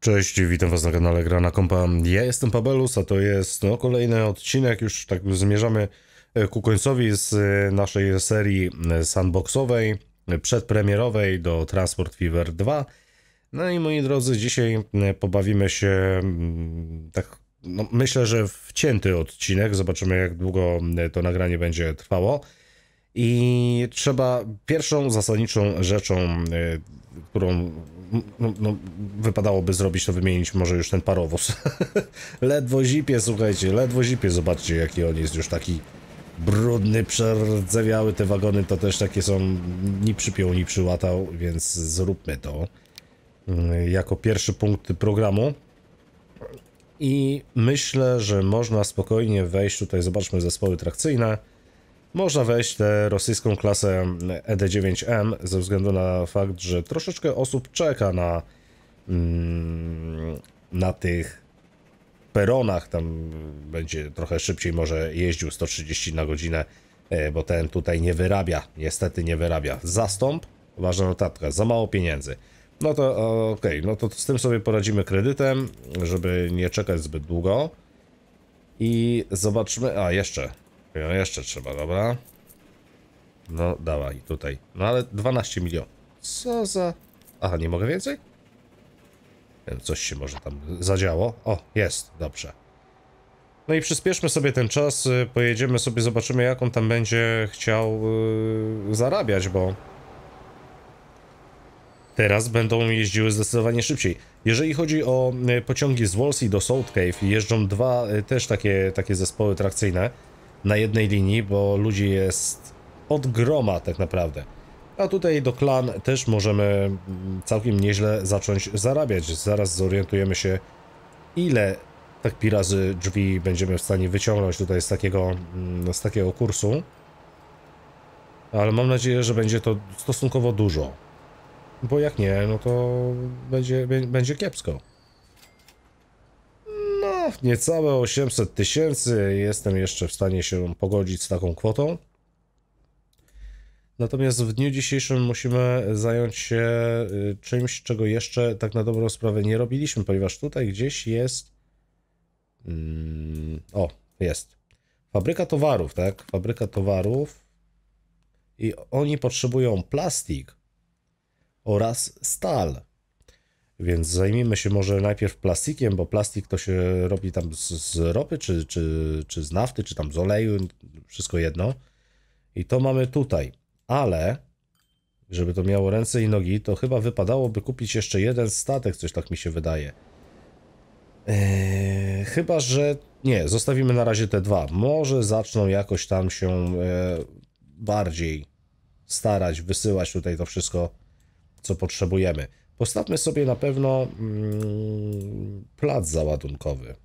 Cześć, witam was na kanale na Kompa. Ja jestem Pabelus, a to jest no, kolejny odcinek, już tak zmierzamy e, ku końcowi z e, naszej serii e, sandboxowej, przedpremierowej do Transport Fever 2. No i moi drodzy, dzisiaj pobawimy się mm, tak, no, myślę, że wcięty odcinek, zobaczymy jak długo to nagranie będzie trwało. I trzeba pierwszą zasadniczą rzeczą którą no, no, no, wypadałoby zrobić, to wymienić może już ten parowóz. ledwo zipie, słuchajcie, ledwo zipie, zobaczcie jaki on jest już taki brudny, przerdzewiały. Te wagony to też takie są, ni przypiął, ni przyłatał, więc zróbmy to mm, jako pierwszy punkt programu. I myślę, że można spokojnie wejść tutaj, zobaczmy zespoły trakcyjne można wejść tę rosyjską klasę ED9M ze względu na fakt, że troszeczkę osób czeka na, mm, na tych peronach, tam będzie trochę szybciej może jeździł 130 na godzinę, e, bo ten tutaj nie wyrabia, niestety nie wyrabia. Zastąp, ważna notatka, za mało pieniędzy. No to okej, okay, no to z tym sobie poradzimy kredytem, żeby nie czekać zbyt długo. I zobaczmy, a jeszcze, no jeszcze trzeba, dobra. No dawaj, tutaj. No ale 12 milionów. Co za... Aha, nie mogę więcej? Coś się może tam zadziało. O, jest, dobrze. No i przyspieszmy sobie ten czas, y, pojedziemy sobie, zobaczymy jak on tam będzie chciał yy, zarabiać, bo teraz będą jeździły zdecydowanie szybciej. Jeżeli chodzi o y, pociągi z Wolsey do South Cave, jeżdżą dwa y, też takie, takie zespoły trakcyjne na jednej linii, bo ludzi jest od groma tak naprawdę. A tutaj do klan też możemy mm, całkiem nieźle zacząć zarabiać. Zaraz zorientujemy się, ile tak pirazy drzwi będziemy w stanie wyciągnąć tutaj z takiego, mm, z takiego kursu. Ale mam nadzieję, że będzie to stosunkowo dużo. Bo jak nie, no to będzie, będzie kiepsko niecałe 800 tysięcy. Jestem jeszcze w stanie się pogodzić z taką kwotą. Natomiast w dniu dzisiejszym musimy zająć się y, czymś, czego jeszcze tak na dobrą sprawę nie robiliśmy, ponieważ tutaj gdzieś jest. Mm, o, jest. Fabryka towarów, tak? Fabryka towarów. I oni potrzebują plastik oraz stal. Więc zajmijmy się może najpierw plastikiem, bo plastik to się robi tam z, z ropy, czy, czy, czy z nafty, czy tam z oleju, wszystko jedno. I to mamy tutaj. Ale, żeby to miało ręce i nogi, to chyba wypadałoby kupić jeszcze jeden statek, coś tak mi się wydaje. Eee, chyba, że nie, zostawimy na razie te dwa. Może zaczną jakoś tam się e, bardziej starać, wysyłać tutaj to wszystko, co potrzebujemy. Postawmy sobie na pewno mm, plac załadunkowy.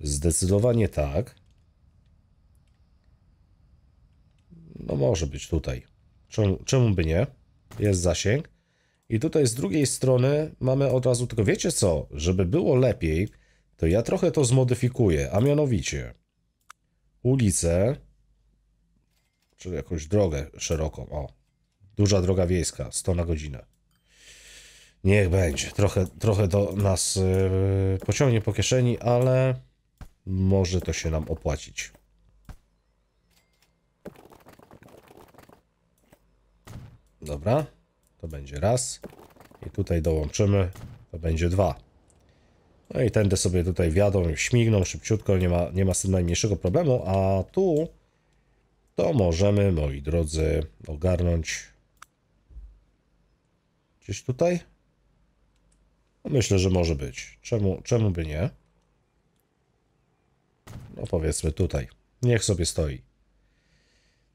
Zdecydowanie tak. No może być tutaj. Czemu, czemu by nie? Jest zasięg. I tutaj z drugiej strony mamy od razu, tylko wiecie co, żeby było lepiej, to ja trochę to zmodyfikuję, a mianowicie ulicę, czyli jakąś drogę szeroką, o, duża droga wiejska, 100 na godzinę. Niech będzie. Trochę, trochę to nas e, pociągnie po kieszeni, ale może to się nam opłacić. Dobra, to będzie raz. I tutaj dołączymy, to będzie dwa. No i tędy sobie tutaj wiadą, śmigną szybciutko, nie ma, nie ma z tym najmniejszego problemu, a tu to możemy, moi drodzy, ogarnąć gdzieś tutaj. Myślę, że może być. Czemu, czemu by nie? No powiedzmy tutaj. Niech sobie stoi.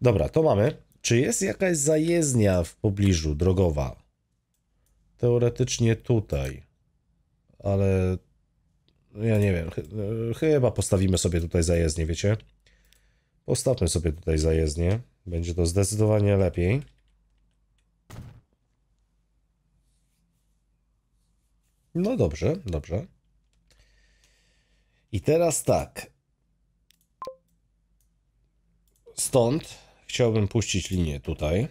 Dobra, to mamy. Czy jest jakaś zajezdnia w pobliżu drogowa? Teoretycznie tutaj. Ale ja nie wiem. E, chyba postawimy sobie tutaj zajezdnię, wiecie? Postawmy sobie tutaj zajezdnię. Będzie to zdecydowanie lepiej. No dobrze, dobrze. I teraz tak. Stąd chciałbym puścić linię tutaj.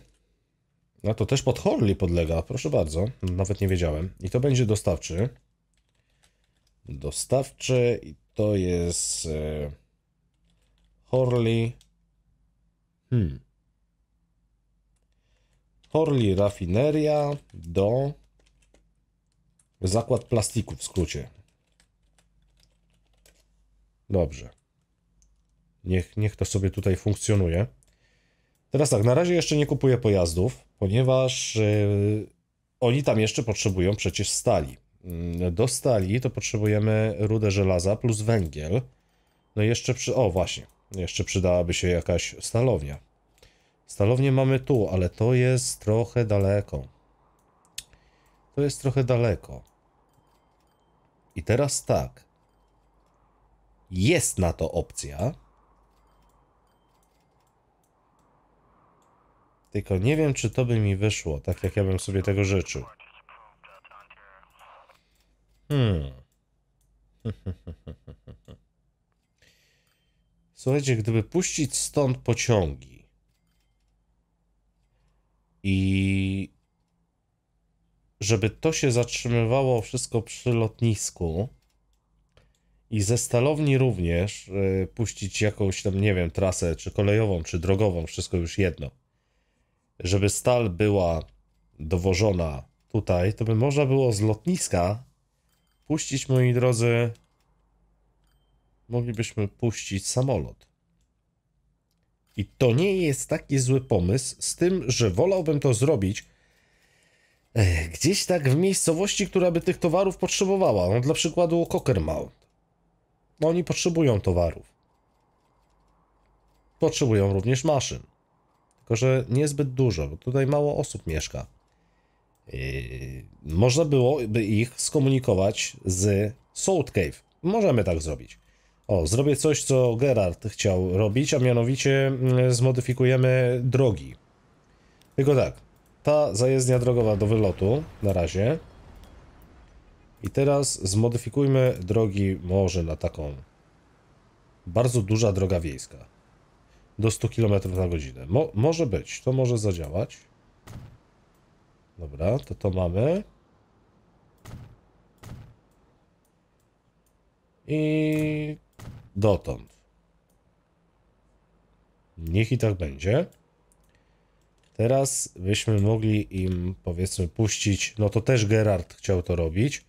No to też pod Horley podlega, proszę bardzo. Nawet nie wiedziałem. I to będzie dostawczy. Dostawczy i to jest... E, Horley... Hmm. Horley Rafineria do Zakład plastiku w skrócie. Dobrze. Niech, niech to sobie tutaj funkcjonuje. Teraz tak, na razie jeszcze nie kupuję pojazdów, ponieważ yy, oni tam jeszcze potrzebują przecież stali. Mm, do stali to potrzebujemy rudę żelaza plus węgiel. No i jeszcze przy... O, właśnie. Jeszcze przydałaby się jakaś stalownia. Stalownię mamy tu, ale to jest trochę daleko. To jest trochę daleko. I teraz tak. Jest na to opcja. Tylko nie wiem, czy to by mi wyszło, tak jak ja bym sobie tego życzył. Hmm. Słuchajcie, gdyby puścić stąd pociągi i żeby to się zatrzymywało wszystko przy lotnisku i ze stalowni również y, puścić jakąś tam, nie wiem, trasę, czy kolejową, czy drogową, wszystko już jedno. Żeby stal była dowożona tutaj, to by można było z lotniska puścić, moi drodzy, moglibyśmy puścić samolot. I to nie jest taki zły pomysł, z tym, że wolałbym to zrobić Gdzieś tak w miejscowości, która by tych towarów potrzebowała. No dla przykładu Cockermount. No, oni potrzebują towarów. Potrzebują również maszyn. Tylko, że niezbyt dużo, bo tutaj mało osób mieszka. Yy, można byłoby ich skomunikować z Salt Cave. Możemy tak zrobić. O, zrobię coś, co Gerard chciał robić, a mianowicie mm, zmodyfikujemy drogi. Tylko tak, ta zajezdnia drogowa do wylotu na razie. I teraz zmodyfikujmy drogi może na taką bardzo duża droga wiejska. Do 100 km na godzinę. Mo może być, to może zadziałać. Dobra, to to mamy. I dotąd. Niech i tak będzie. Teraz byśmy mogli im, powiedzmy, puścić, no to też Gerard chciał to robić,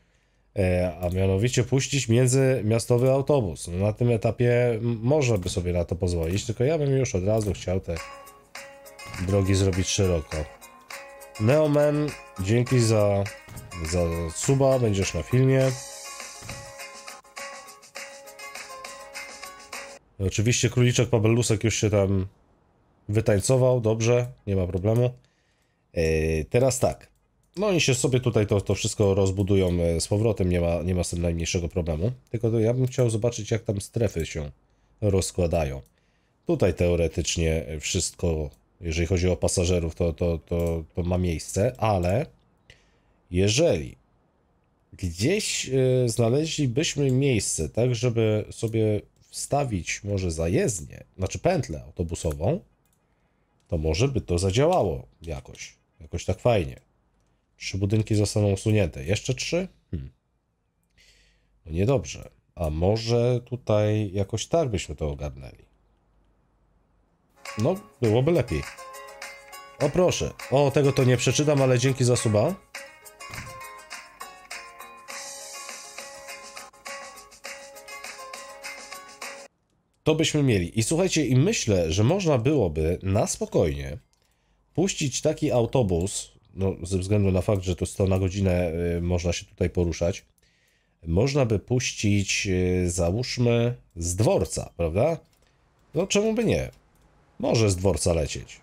e, a mianowicie puścić międzymiastowy autobus. No na tym etapie może by sobie na to pozwolić, tylko ja bym już od razu chciał te drogi zrobić szeroko. Neomen, dzięki za, za suba, będziesz na filmie. Oczywiście króliczek Pabellusek już się tam Wytańcował, dobrze, nie ma problemu. E, teraz tak. No oni się sobie tutaj to, to wszystko rozbudują e, z powrotem, nie ma, nie ma z tym najmniejszego problemu. Tylko ja bym chciał zobaczyć, jak tam strefy się rozkładają. Tutaj teoretycznie wszystko, jeżeli chodzi o pasażerów, to, to, to, to ma miejsce, ale jeżeli gdzieś e, znaleźlibyśmy miejsce, tak żeby sobie wstawić może zajezdnię, znaczy pętlę autobusową, to może by to zadziałało jakoś. Jakoś tak fajnie. Trzy budynki zostaną usunięte. Jeszcze trzy? Hmm. No niedobrze. A może tutaj jakoś tak byśmy to ogarnęli. No, byłoby lepiej. O proszę. O, tego to nie przeczytam, ale dzięki za suba. to byśmy mieli. I słuchajcie, i myślę, że można byłoby na spokojnie puścić taki autobus, no, ze względu na fakt, że to 100 na godzinę y, można się tutaj poruszać, można by puścić, y, załóżmy, z dworca, prawda? No czemu by nie? Może z dworca lecieć.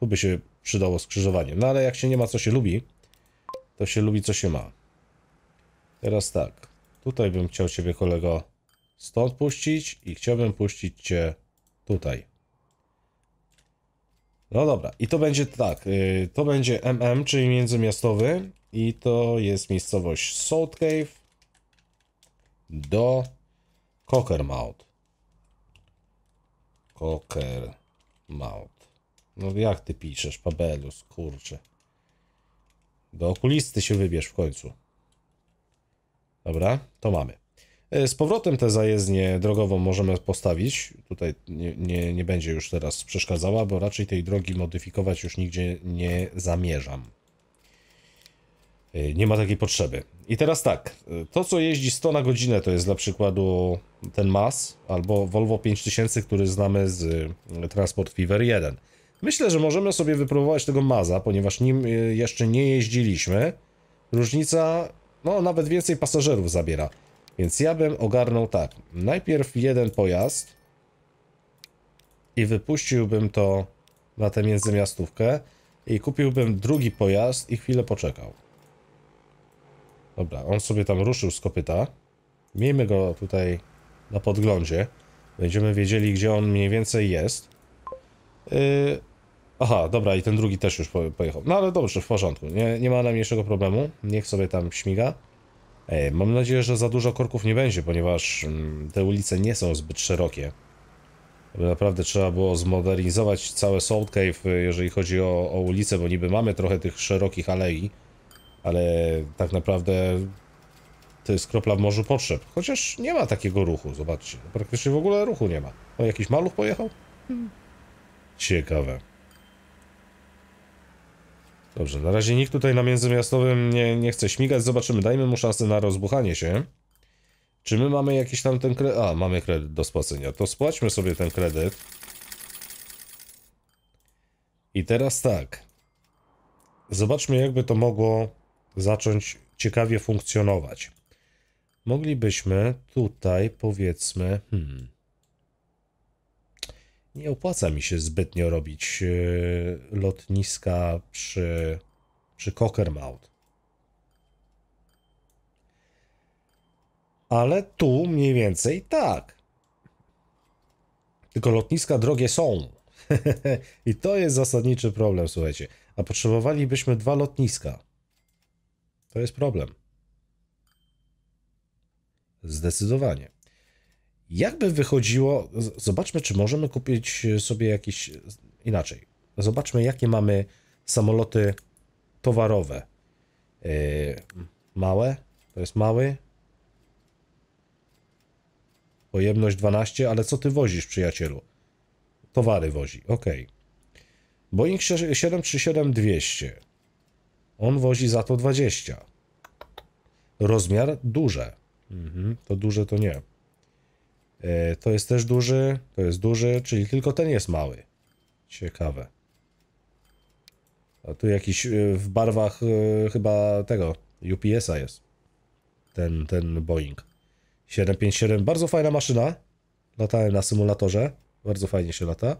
Tu by się przydało skrzyżowanie. No ale jak się nie ma, co się lubi, to się lubi, co się ma. Teraz tak. Tutaj bym chciał Ciebie, kolego, stąd puścić i chciałbym puścić cię tutaj. No dobra, i to będzie tak, y, to będzie MM, czyli międzymiastowy i to jest miejscowość Salt Cave do Cockermouth. Cockermouth. No jak ty piszesz, Pabelus, kurczę. Do okulisty się wybierz w końcu. Dobra, to mamy. E, z powrotem tę zajezdnię drogową możemy postawić. Tutaj nie, nie, nie będzie już teraz przeszkadzała, bo raczej tej drogi modyfikować już nigdzie nie zamierzam. E, nie ma takiej potrzeby. I teraz tak, e, to co jeździ 100 na godzinę to jest dla przykładu ten MAS albo Volvo 5000, który znamy z Transport Fever 1. Myślę, że możemy sobie wypróbować tego Maza, ponieważ nim jeszcze nie jeździliśmy. Różnica, no nawet więcej pasażerów zabiera. Więc ja bym ogarnął tak. Najpierw jeden pojazd i wypuściłbym to na tę międzymiastówkę i kupiłbym drugi pojazd i chwilę poczekał. Dobra, on sobie tam ruszył z kopyta. Miejmy go tutaj na podglądzie. Będziemy wiedzieli, gdzie on mniej więcej jest. Yy... Aha, dobra, i ten drugi też już pojechał. No ale dobrze, w porządku. Nie, nie ma najmniejszego problemu. Niech sobie tam śmiga. E, mam nadzieję, że za dużo korków nie będzie, ponieważ mm, te ulice nie są zbyt szerokie. Naprawdę trzeba było zmodernizować całe Salt Cave, e, jeżeli chodzi o, o ulice, bo niby mamy trochę tych szerokich alei, ale tak naprawdę to jest kropla w morzu potrzeb. Chociaż nie ma takiego ruchu, zobaczcie. Praktycznie w ogóle ruchu nie ma. O, jakiś maluch pojechał? Hmm. Ciekawe. Dobrze, na razie nikt tutaj na międzymiastowym nie, nie chce śmigać. Zobaczymy, dajmy mu szansę na rozbuchanie się. Czy my mamy jakiś tam ten kredyt? A, mamy kredyt do spłacenia. To spłaćmy sobie ten kredyt. I teraz tak. Zobaczmy, jakby to mogło zacząć ciekawie funkcjonować. Moglibyśmy tutaj, powiedzmy... Hmm nie opłaca mi się zbytnio robić e, lotniska przy, przy Cockermouth. Ale tu mniej więcej tak. Tylko lotniska drogie są. I to jest zasadniczy problem, słuchajcie. A potrzebowalibyśmy dwa lotniska. To jest problem. Zdecydowanie. Jakby wychodziło, zobaczmy, czy możemy kupić e, sobie jakieś e, inaczej. Zobaczmy, jakie mamy samoloty towarowe. E, małe, to jest mały. Pojemność 12, ale co ty wozisz, przyjacielu? Towary wozi, ok. Boeing 737-200. On wozi za to 20. Rozmiar duże. Mhm, to duże to nie. E, to jest też duży, to jest duży, czyli tylko ten jest mały. Ciekawe. A tu jakiś e, w barwach e, chyba tego UPS-a jest. Ten, ten Boeing. 757, bardzo fajna maszyna. Latałem na symulatorze, bardzo fajnie się lata.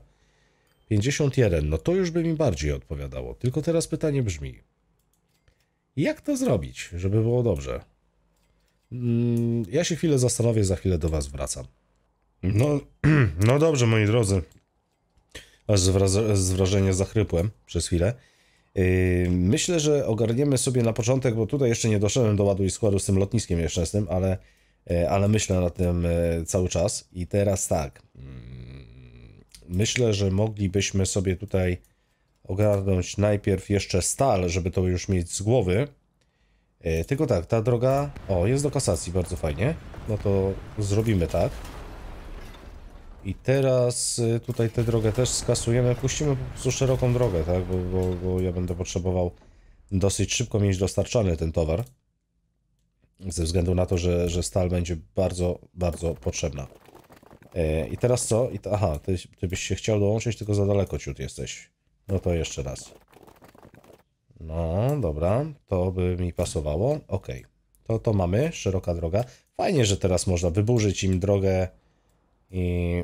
51, no to już by mi bardziej odpowiadało. Tylko teraz pytanie brzmi, jak to zrobić, żeby było dobrze? Mm, ja się chwilę zastanowię, za chwilę do Was wracam. No, no dobrze, moi drodzy. Aż z, wrażenia zachrypłem przez chwilę. Yy, myślę, że ogarniemy sobie na początek, bo tutaj jeszcze nie doszedłem do ładu i składu z tym lotniskiem nieszczęsnym, ale, yy, ale myślę na tym yy, cały czas. I teraz tak. Myślę, że moglibyśmy sobie tutaj ogarnąć najpierw jeszcze stal, żeby to już mieć z głowy. Tylko tak, ta droga, o, jest do kasacji, bardzo fajnie. No to zrobimy tak. I teraz y, tutaj tę drogę też skasujemy. Puścimy po prostu szeroką drogę, tak? Bo, bo, bo ja będę potrzebował dosyć szybko mieć dostarczany ten towar. Ze względu na to, że, że stal będzie bardzo, bardzo potrzebna. E, I teraz co? I to, aha, ty, ty, byś się chciał dołączyć, tylko za daleko ciut jesteś. No to jeszcze raz. No, dobra, to by mi pasowało. Ok, to to mamy, szeroka droga. Fajnie, że teraz można wyburzyć im drogę i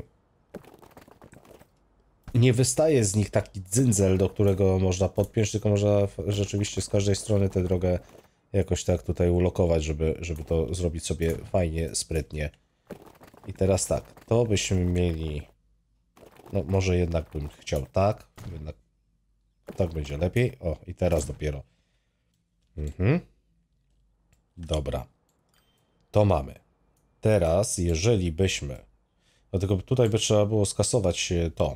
nie wystaje z nich taki dzyndzel, do którego można podpiąć, tylko można rzeczywiście z każdej strony tę drogę jakoś tak tutaj ulokować, żeby, żeby to zrobić sobie fajnie, sprytnie. I teraz tak, to byśmy mieli... No może jednak bym chciał tak, jednak tak będzie lepiej. O, i teraz dopiero. Mhm. Dobra. To mamy. Teraz, jeżeli byśmy... Dlatego no tutaj by trzeba było skasować to.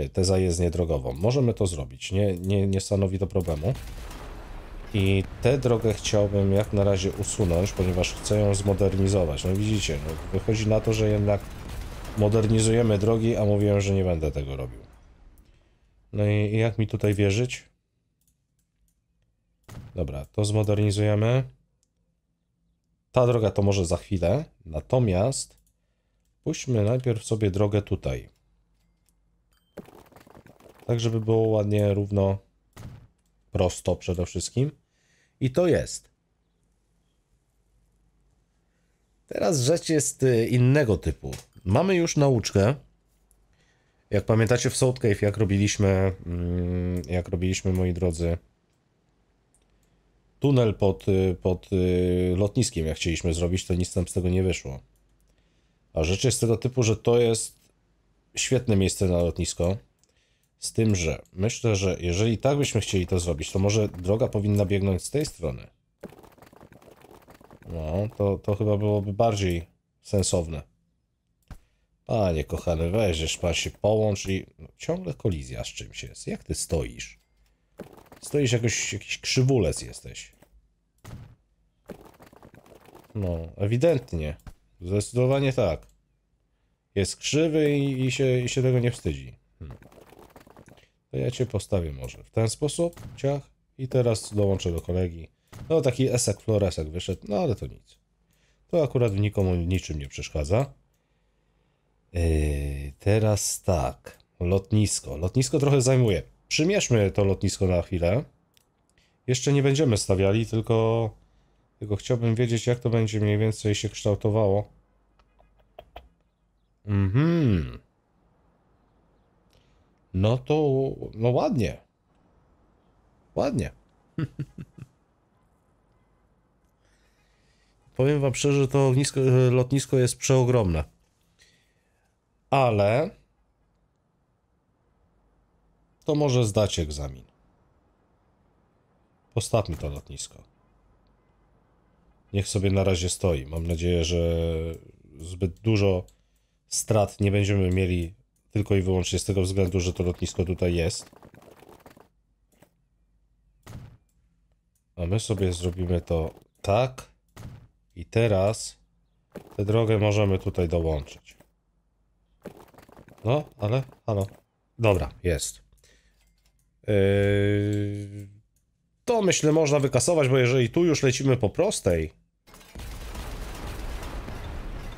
Y, tę zajezdnię drogową. Możemy to zrobić, nie, nie, nie stanowi to problemu. I tę drogę chciałbym jak na razie usunąć, ponieważ chcę ją zmodernizować. No widzicie, no, wychodzi na to, że jednak modernizujemy drogi, a mówiłem, że nie będę tego robił. No i jak mi tutaj wierzyć? Dobra, to zmodernizujemy. Ta droga to może za chwilę, natomiast puśćmy najpierw sobie drogę tutaj. Tak, żeby było ładnie, równo, prosto przede wszystkim. I to jest. Teraz rzecz jest y, innego typu. Mamy już nauczkę. Jak pamiętacie w South Cave, jak robiliśmy, mm, jak robiliśmy, moi drodzy, tunel pod, y, pod y, lotniskiem, jak chcieliśmy zrobić, to nic nam z tego nie wyszło. A rzecz jest tego typu, że to jest świetne miejsce na lotnisko. Z tym, że myślę, że jeżeli tak byśmy chcieli to zrobić, to może droga powinna biegnąć z tej strony. No, to, to chyba byłoby bardziej sensowne. Panie kochany, weź, pan się połącz i no, ciągle kolizja z czymś jest. Jak ty stoisz? Stoisz jakoś, jakiś krzywulec jesteś. No, ewidentnie. Zdecydowanie tak. Jest krzywy i, i, się, i się tego nie wstydzi to ja cię postawię może w ten sposób, ciach, i teraz dołączę do kolegi. No taki esek floresek wyszedł, no ale to nic. To akurat nikomu niczym nie przeszkadza. Yy, teraz tak, lotnisko. Lotnisko trochę zajmuje. Przymierzmy to lotnisko na chwilę. Jeszcze nie będziemy stawiali, tylko, tylko chciałbym wiedzieć, jak to będzie mniej więcej się kształtowało. Mhm. No to, no ładnie. Ładnie. Powiem wam szczerze, to ognisko, lotnisko jest przeogromne. Ale to może zdać egzamin. mi to lotnisko. Niech sobie na razie stoi. Mam nadzieję, że zbyt dużo strat nie będziemy mieli tylko i wyłącznie z tego względu, że to lotnisko tutaj jest. A my sobie zrobimy to tak. I teraz tę drogę możemy tutaj dołączyć. No, ale, halo. Dobra, jest. Yy... To myślę można wykasować, bo jeżeli tu już lecimy po prostej,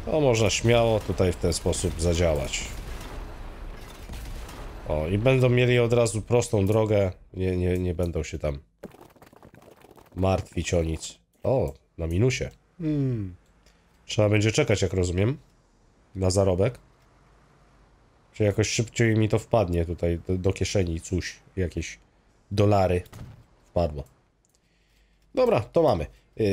to można śmiało tutaj w ten sposób zadziałać. O, i będą mieli od razu prostą drogę. Nie, nie, nie będą się tam martwić o nic. O, na minusie. Hmm. Trzeba będzie czekać, jak rozumiem, na zarobek. Czy jakoś szybciej mi to wpadnie tutaj do, do kieszeni, coś, jakieś dolary wpadło. Dobra, to mamy. Yy,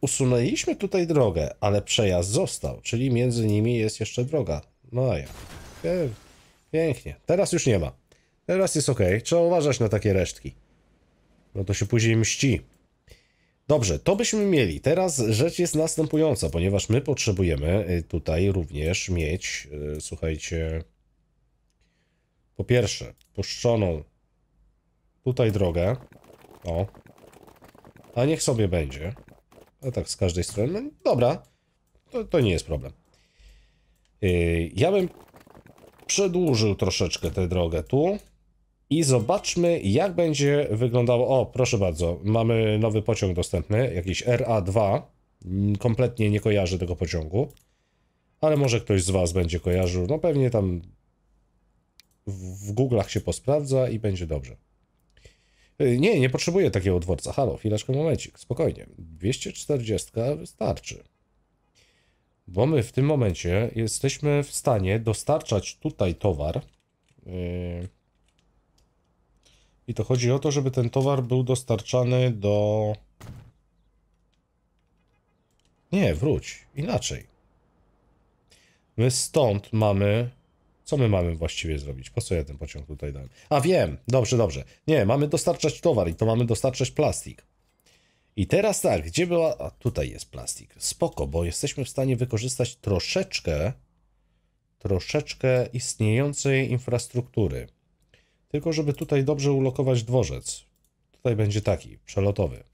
usunęliśmy tutaj drogę, ale przejazd został, czyli między nimi jest jeszcze droga. No a ja. E, Pięknie. Teraz już nie ma. Teraz jest ok. Trzeba uważać na takie resztki. No to się później mści. Dobrze, to byśmy mieli. Teraz rzecz jest następująca, ponieważ my potrzebujemy y, tutaj również mieć, y, słuchajcie, po pierwsze, puszczoną tutaj drogę. O. A niech sobie będzie. A tak z każdej strony. No, dobra, to, to nie jest problem. Y, ja bym przedłużył troszeczkę tę drogę tu. I zobaczmy, jak będzie wyglądało. O, proszę bardzo, mamy nowy pociąg dostępny, jakiś RA2. Kompletnie nie kojarzę tego pociągu, ale może ktoś z Was będzie kojarzył. No pewnie tam w Google'ach się posprawdza i będzie dobrze. Y, nie, nie potrzebuję takiego dworca. Halo, chwileczkę, momencik, spokojnie. 240 wystarczy bo my w tym momencie jesteśmy w stanie dostarczać tutaj towar. Yy, I to chodzi o to, żeby ten towar był dostarczany do. Nie, wróć, inaczej. My stąd mamy. Co my mamy właściwie zrobić? Po co ja ten pociąg tutaj dałem? A wiem, dobrze, dobrze. Nie, mamy dostarczać towar i to mamy dostarczać plastik. I teraz tak, gdzie była... A tutaj jest plastik. Spoko, bo jesteśmy w stanie wykorzystać troszeczkę, troszeczkę istniejącej infrastruktury. Tylko, żeby tutaj dobrze ulokować dworzec. Tutaj będzie taki, przelotowy.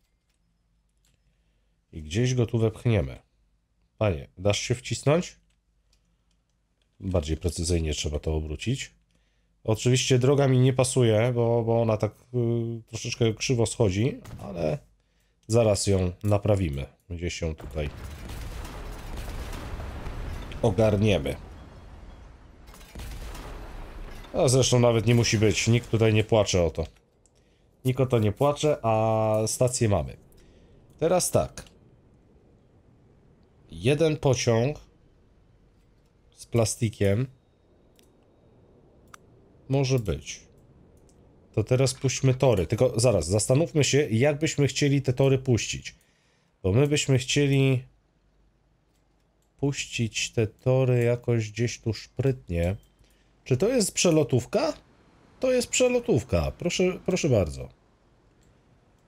I gdzieś go tu wepchniemy. Panie, dasz się wcisnąć? Bardziej precyzyjnie trzeba to obrócić. Oczywiście droga mi nie pasuje, bo, bo ona tak y, troszeczkę krzywo schodzi, ale Zaraz ją naprawimy. Gdzie się tutaj ogarniemy. A zresztą nawet nie musi być. Nikt tutaj nie płacze o to. Nikt o to nie płacze, a stację mamy. Teraz tak. Jeden pociąg z plastikiem może być. To teraz puśćmy tory. Tylko zaraz, zastanówmy się, jak byśmy chcieli te tory puścić. Bo my byśmy chcieli puścić te tory jakoś gdzieś tu sprytnie. Czy to jest przelotówka? To jest przelotówka. Proszę, proszę bardzo.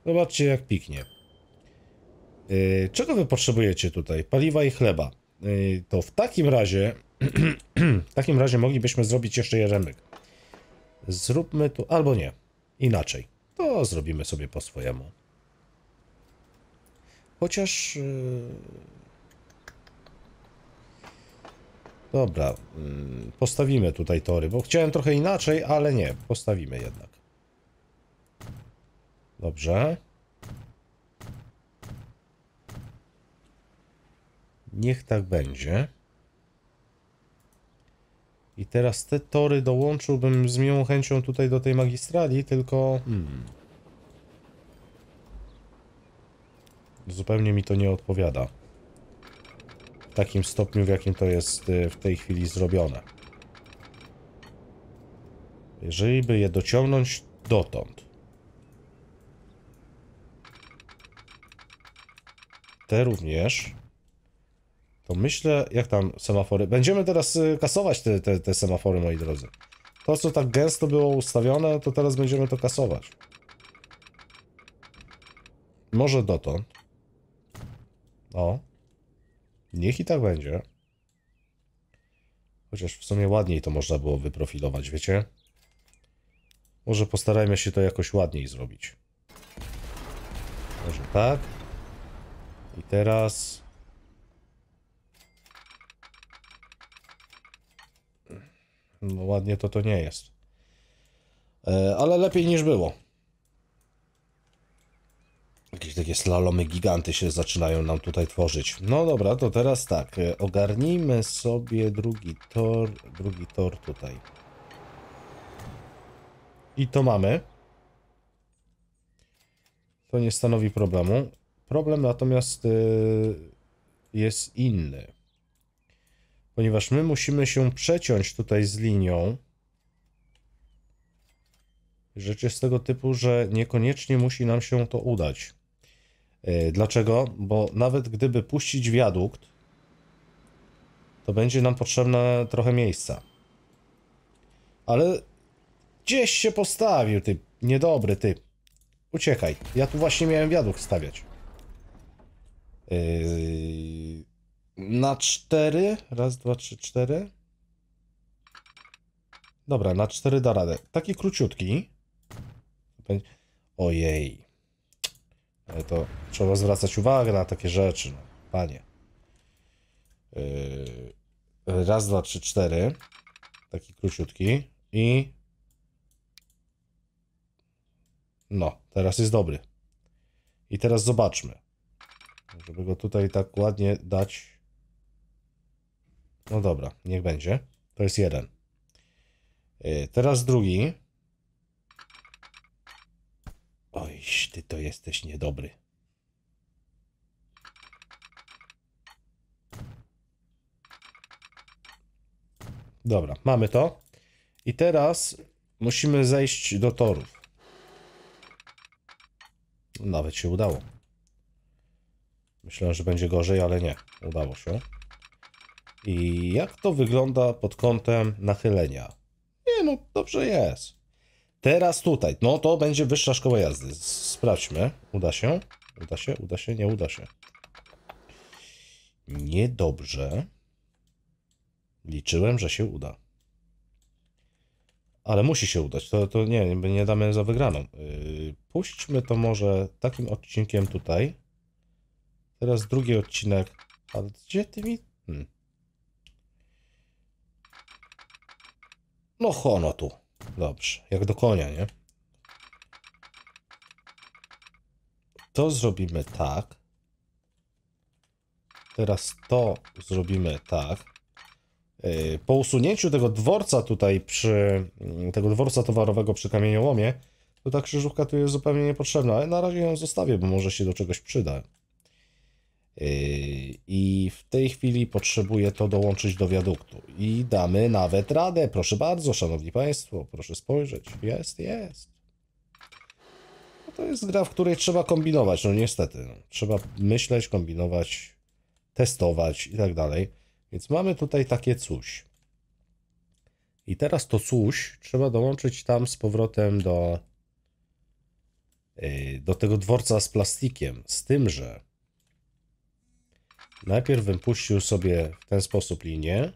Zobaczcie, jak piknie. Yy, czego wy potrzebujecie tutaj? Paliwa i chleba. Yy, to w takim razie, w takim razie moglibyśmy zrobić jeszcze jeremyk. Zróbmy tu, albo nie, inaczej. To zrobimy sobie po swojemu. Chociaż... Y, dobra, y, postawimy tutaj tory, bo chciałem trochę inaczej, ale nie, postawimy jednak. Dobrze. Niech tak będzie. I teraz te tory dołączyłbym z miłą chęcią tutaj do tej magistrali, tylko... Hmm. Zupełnie mi to nie odpowiada. W takim stopniu, w jakim to jest y, w tej chwili zrobione. Jeżeli by je dociągnąć dotąd. Te również to myślę, jak tam semafory. Będziemy teraz y, kasować te, te, te semafory, moi drodzy. To, co tak gęsto było ustawione, to teraz będziemy to kasować. Może dotąd. O. Niech i tak będzie. Chociaż w sumie ładniej to można było wyprofilować, wiecie? Może postarajmy się to jakoś ładniej zrobić. Może tak. I teraz... No, ładnie to to nie jest. E, ale lepiej niż było. Jakieś takie slalomy giganty się zaczynają nam tutaj tworzyć. No dobra, to teraz tak. E, ogarnijmy sobie drugi tor, drugi tor tutaj. I to mamy. To nie stanowi problemu. Problem natomiast e, jest inny ponieważ my musimy się przeciąć tutaj z linią. Rzecz jest tego typu, że niekoniecznie musi nam się to udać. E, dlaczego? Bo nawet gdyby puścić wiadukt, to będzie nam potrzebne trochę miejsca. Ale gdzieś się postawił, ty niedobry, ty. Uciekaj. Ja tu właśnie miałem wiadukt stawiać. Yy na cztery. Raz, dwa, trzy, cztery. Dobra, na cztery da radę. Taki króciutki. Ojej. Ale to trzeba zwracać uwagę na takie rzeczy, no. panie. Yy, raz, dwa, trzy, cztery. Taki króciutki. I... No, teraz jest dobry. I teraz zobaczmy. Żeby go tutaj tak ładnie dać no dobra, niech będzie. To jest jeden. E, teraz drugi. Oj, ty to jesteś niedobry. Dobra, mamy to. I teraz musimy zejść do torów. Nawet się udało. Myślałem, że będzie gorzej, ale nie. Udało się. I jak to wygląda pod kątem nachylenia? Nie no, dobrze jest. Teraz tutaj, no to będzie wyższa szkoła jazdy. Sprawdźmy. Uda się? Uda się? Uda się? Nie uda się. Niedobrze. Liczyłem, że się uda. Ale musi się udać. To, to nie, nie damy za wygraną. Yy, puśćmy to może takim odcinkiem tutaj. Teraz drugi odcinek. Ale gdzie ty mi... Hmm. No chono tu. Dobrze, jak do konia, nie? To zrobimy tak. Teraz to zrobimy tak. Y, po usunięciu tego dworca tutaj przy... Mm, tego dworca towarowego przy kamieniołomie, to ta krzyżówka tu jest zupełnie niepotrzebna, ale na razie ją zostawię, bo może się do czegoś przyda. Yy, I w tej chwili potrzebuje to dołączyć do wiaduktu. I damy nawet radę. Proszę bardzo, szanowni państwo, proszę spojrzeć. Jest, jest. No to jest gra, w której trzeba kombinować. No niestety, no, trzeba myśleć, kombinować, testować i tak dalej. Więc mamy tutaj takie coś. I teraz to coś trzeba dołączyć tam z powrotem do, yy, do tego dworca z plastikiem. Z tym, że Najpierw bym puścił sobie w ten sposób linię.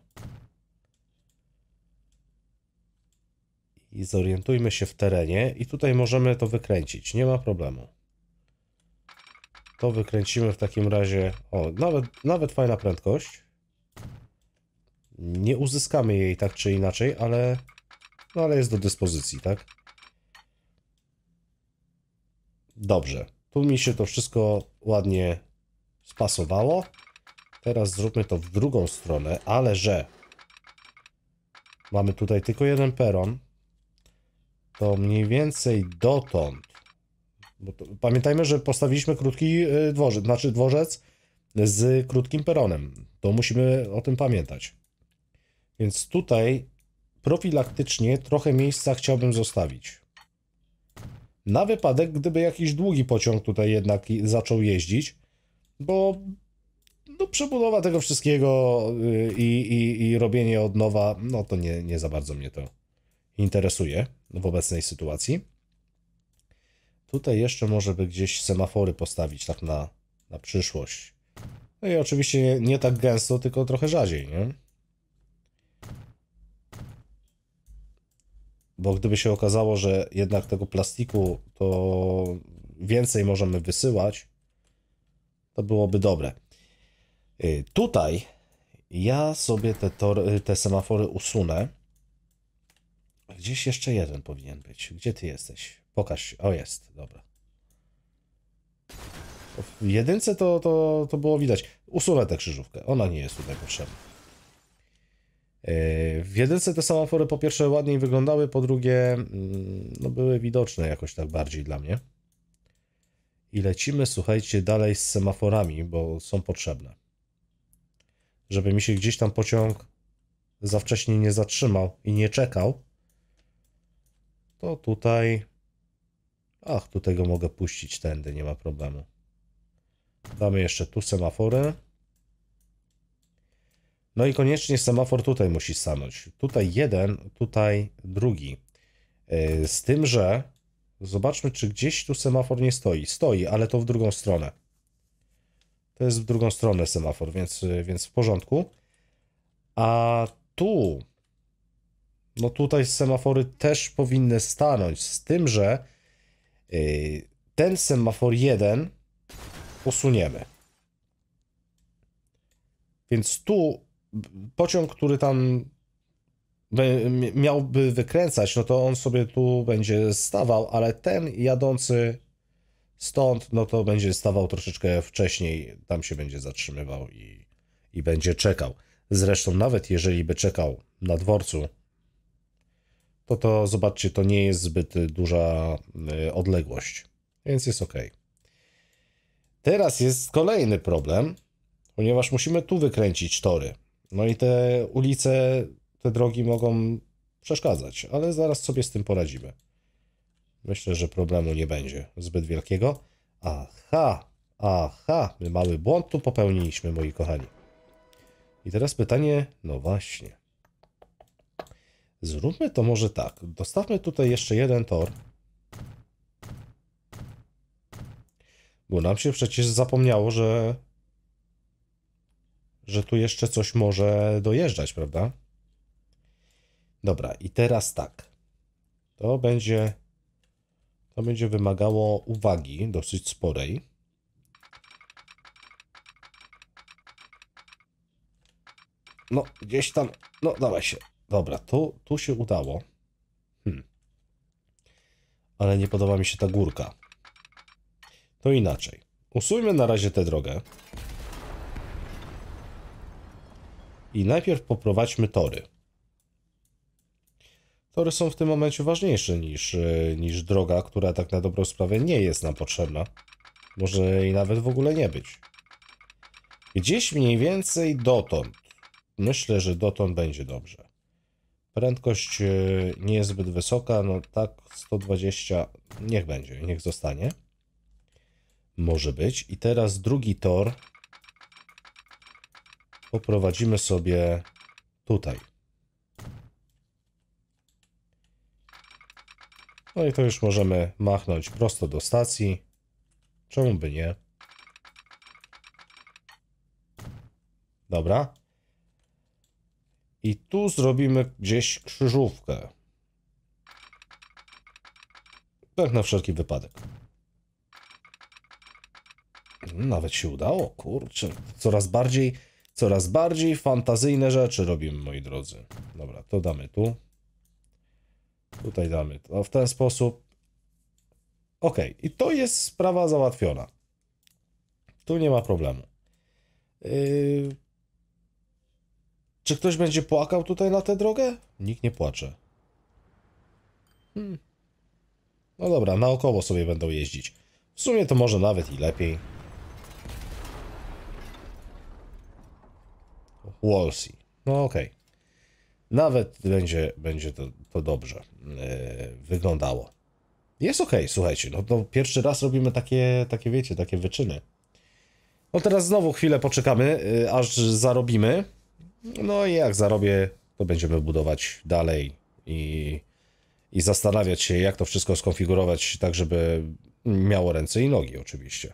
I zorientujmy się w terenie. I tutaj możemy to wykręcić. Nie ma problemu. To wykręcimy w takim razie... O, nawet, nawet fajna prędkość. Nie uzyskamy jej tak czy inaczej, ale... No ale jest do dyspozycji, tak? Dobrze. Tu mi się to wszystko ładnie spasowało. Teraz zróbmy to w drugą stronę, ale że mamy tutaj tylko jeden peron, to mniej więcej dotąd, bo to, pamiętajmy, że postawiliśmy krótki y, dworzec, znaczy dworzec z krótkim peronem. To musimy o tym pamiętać. Więc tutaj profilaktycznie trochę miejsca chciałbym zostawić. Na wypadek, gdyby jakiś długi pociąg tutaj jednak zaczął jeździć, bo no, przebudowa tego wszystkiego y, i, i, i robienie od nowa, no to nie, nie za bardzo mnie to interesuje w obecnej sytuacji. Tutaj jeszcze może by gdzieś semafory postawić tak na, na przyszłość. No i oczywiście nie, nie tak gęsto, tylko trochę rzadziej, nie? Bo gdyby się okazało, że jednak tego plastiku to więcej możemy wysyłać, to byłoby dobre. Y, tutaj ja sobie te, tory, te semafory usunę. Gdzieś jeszcze jeden powinien być. Gdzie ty jesteś? Pokaż się. O, jest. Dobra. W jedynce to, to, to było widać. Usunę tę krzyżówkę. Ona nie jest tutaj potrzebna. Y, w jedynce te semafory po pierwsze ładniej wyglądały, po drugie mm, no, były widoczne jakoś tak bardziej dla mnie. I lecimy, słuchajcie, dalej z semaforami, bo są potrzebne żeby mi się gdzieś tam pociąg za wcześnie nie zatrzymał i nie czekał, to tutaj... Ach, tutaj go mogę puścić tędy, nie ma problemu. Damy jeszcze tu semafory. No i koniecznie semafor tutaj musi stanąć. Tutaj jeden, tutaj drugi. E, z tym, że zobaczmy, czy gdzieś tu semafor nie stoi. Stoi, ale to w drugą stronę to jest w drugą stronę semafor, więc, więc w porządku. A tu, no tutaj semafory też powinny stanąć, z tym, że y, ten semafor jeden usuniemy Więc tu pociąg, który tam miałby wykręcać, no to on sobie tu będzie stawał, ale ten jadący Stąd no to będzie stawał troszeczkę wcześniej, tam się będzie zatrzymywał i, i będzie czekał. Zresztą nawet jeżeli by czekał na dworcu, to to zobaczcie, to nie jest zbyt duża y, odległość, więc jest ok. Teraz jest kolejny problem, ponieważ musimy tu wykręcić tory. No i te ulice, te drogi mogą przeszkadzać, ale zaraz sobie z tym poradzimy. Myślę, że problemu nie będzie zbyt wielkiego. Aha, aha, my mały błąd tu popełniliśmy, moi kochani. I teraz pytanie, no właśnie. Zróbmy to może tak. Dostawmy tutaj jeszcze jeden tor. Bo nam się przecież zapomniało, że... że tu jeszcze coś może dojeżdżać, prawda? Dobra, i teraz tak. To będzie to będzie wymagało uwagi dosyć sporej. No, gdzieś tam. No, dawaj się. Dobra, tu, tu się udało. Hmm. Ale nie podoba mi się ta górka. To inaczej. Usuńmy na razie tę drogę. I najpierw poprowadźmy tory tory są w tym momencie ważniejsze niż, e, niż droga, która tak na dobrą sprawę nie jest nam potrzebna. Może i nawet w ogóle nie być. Gdzieś mniej więcej dotąd. Myślę, że dotąd będzie dobrze. Prędkość e, nie jest zbyt wysoka, no tak 120 niech będzie, niech zostanie. Może być. I teraz drugi tor poprowadzimy sobie tutaj. No i to już możemy machnąć prosto do stacji. Czemu by nie? Dobra. I tu zrobimy gdzieś krzyżówkę. Tak na wszelki wypadek. Nawet się udało, kurczę. Coraz bardziej, coraz bardziej fantazyjne rzeczy robimy, moi drodzy. Dobra, to damy tu. Tutaj damy to w ten sposób. Ok, i to jest sprawa załatwiona. Tu nie ma problemu. Yy... Czy ktoś będzie płakał tutaj na tę drogę? Nikt nie płacze. Hmm. No dobra, naokoło sobie będą jeździć. W sumie to może nawet i lepiej. Wolsey. No okej. Okay. Nawet będzie, będzie to, to dobrze e, wyglądało. Jest ok, słuchajcie, no to pierwszy raz robimy takie, takie wiecie, takie wyczyny. No teraz znowu chwilę poczekamy, e, aż zarobimy. No i jak zarobię, to będziemy budować dalej i, i zastanawiać się, jak to wszystko skonfigurować tak, żeby miało ręce i nogi oczywiście.